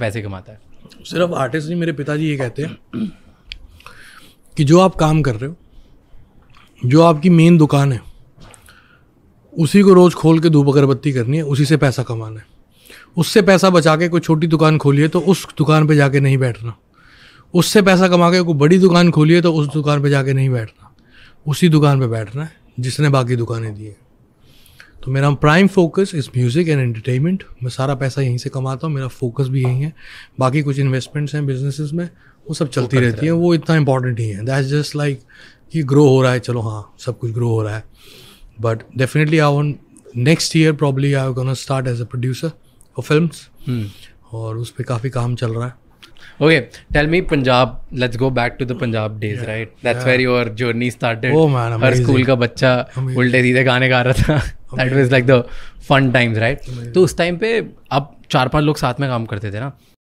पैसे कमाता है सिर्फ आर्टिस्ट नहीं मेरे पिताजी ये कहते हैं कि जो आप काम कर रहे हो जो आपकी मेन दुकान है उसी को रोज़ खोल के धूप अगरबत्ती करनी है उसी से पैसा कमाना है उससे पैसा बचा के कोई छोटी दुकान खोलिए तो उस दुकान पे जाके नहीं बैठना उससे पैसा कमा के कोई बड़ी दुकान खोलिए तो उस दुकान पे जाके नहीं बैठना उसी दुकान पे बैठना है जिसने बाकी दुकानें दी है तो मेरा prime focus is music and entertainment मैं सारा पैसा यहीं से कमाता हूँ मेरा फोकस भी यही है बाकी कुछ इन्वेस्टमेंट्स हैं बिजनेसिस में वो सब चलती रहती है वो इतना इंपॉर्टेंट ही है दैट जस्ट लाइक कि ग्रो हो रहा है चलो हाँ सब कुछ ग्रो हो रहा है but definitely I want next year probably I gonna start as a producer of film और उस पर काफ़ी काम चल रहा है Okay, tell me Punjab. Let's go back to the Punjab days, yeah, right? That's yeah. where your journey started. Oh man, amazing. Her school ka बच्चा ulte सीधे गाने गा रहा tha. That was like the fun times, right? तो उस time पे अब चार पांच लोग साथ में काम करते थे ना